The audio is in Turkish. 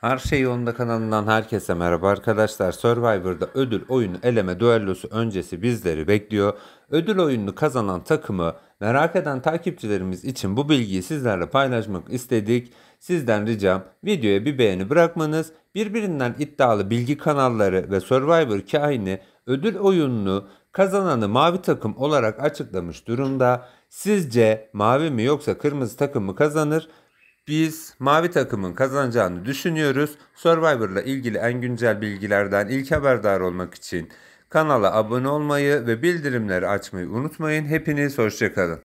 Her şey yolunda kanalından herkese merhaba arkadaşlar. Survivor'da ödül oyunu eleme duellosu öncesi bizleri bekliyor. Ödül oyununu kazanan takımı merak eden takipçilerimiz için bu bilgiyi sizlerle paylaşmak istedik. Sizden ricam videoya bir beğeni bırakmanız, birbirinden iddialı bilgi kanalları ve Survivor kahini ödül oyununu kazananı mavi takım olarak açıklamış durumda. Sizce mavi mi yoksa kırmızı takım mı kazanır? Biz mavi takımın kazanacağını düşünüyoruz. Survivor'la ilgili en güncel bilgilerden ilk haberdar olmak için kanala abone olmayı ve bildirimleri açmayı unutmayın. Hepiniz hoşçakalın.